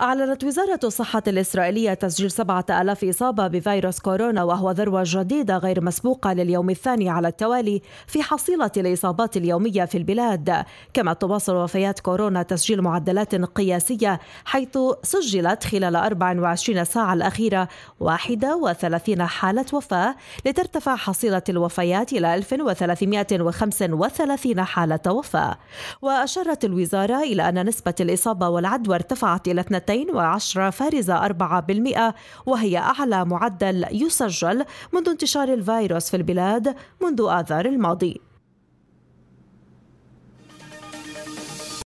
أعلنت وزارة الصحة الإسرائيلية تسجيل 7000 إصابة بفيروس كورونا وهو ذروة جديدة غير مسبوقة لليوم الثاني على التوالي في حصيلة الإصابات اليومية في البلاد كما تواصل وفيات كورونا تسجيل معدلات قياسية حيث سجلت خلال 24 ساعة الأخيرة 31 حالة وفاة لترتفع حصيلة الوفيات إلى 1335 حالة وفاة وأشارت الوزارة إلى أن نسبة الإصابة والعدوى ارتفعت إلى 210 فارزة 4% وهي أعلى معدل يسجل منذ انتشار الفيروس في البلاد منذ آذار الماضي